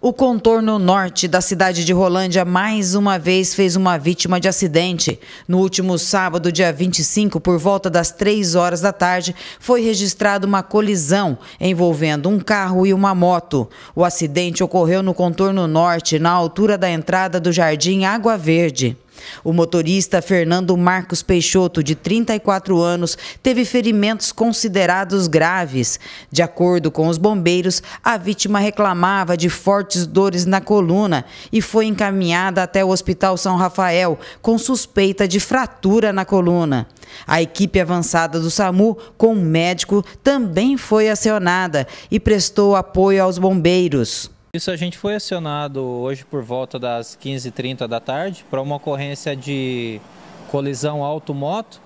O contorno norte da cidade de Rolândia mais uma vez fez uma vítima de acidente. No último sábado, dia 25, por volta das 3 horas da tarde, foi registrada uma colisão envolvendo um carro e uma moto. O acidente ocorreu no contorno norte, na altura da entrada do Jardim Água Verde. O motorista Fernando Marcos Peixoto, de 34 anos, teve ferimentos considerados graves. De acordo com os bombeiros, a vítima reclamava de fortes dores na coluna e foi encaminhada até o Hospital São Rafael com suspeita de fratura na coluna. A equipe avançada do SAMU, com um médico, também foi acionada e prestou apoio aos bombeiros. Isso a gente foi acionado hoje por volta das 15h30 da tarde para uma ocorrência de colisão automoto.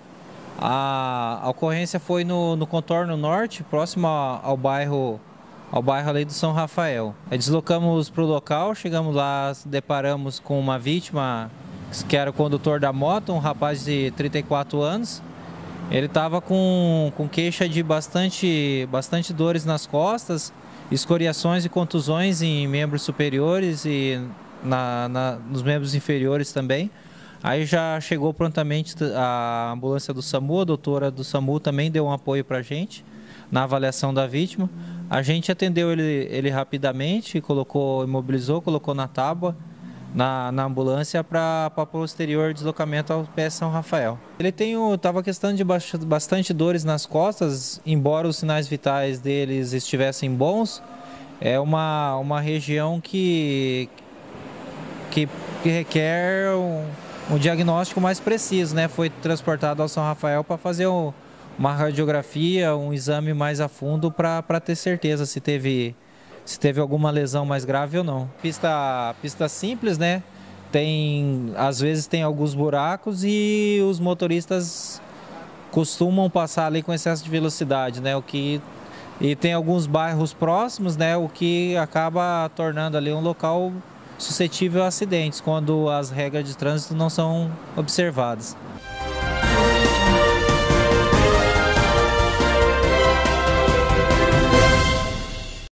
A, a ocorrência foi no, no contorno norte, próximo ao bairro ao bairro ali do São Rafael. deslocamos para o local, chegamos lá, deparamos com uma vítima que era o condutor da moto, um rapaz de 34 anos. Ele estava com, com queixa de bastante, bastante dores nas costas, escoriações e contusões em membros superiores e na, na, nos membros inferiores também. Aí já chegou prontamente a ambulância do SAMU, a doutora do SAMU também deu um apoio para a gente na avaliação da vítima. A gente atendeu ele, ele rapidamente, colocou, imobilizou, colocou na tábua na, na ambulância para posterior deslocamento ao pé São Rafael. Ele tem estava questão de bastante dores nas costas, embora os sinais vitais deles estivessem bons, é uma, uma região que, que, que requer um, um, diagnóstico mais preciso, né? Foi transportado ao São Rafael para fazer um, uma radiografia, um exame mais a fundo para ter certeza se teve se teve alguma lesão mais grave ou não. Pista, pista simples, né? Tem, às vezes tem alguns buracos e os motoristas costumam passar ali com excesso de velocidade, né? O que e tem alguns bairros próximos, né? O que acaba tornando ali um local suscetível a acidentes quando as regras de trânsito não são observadas.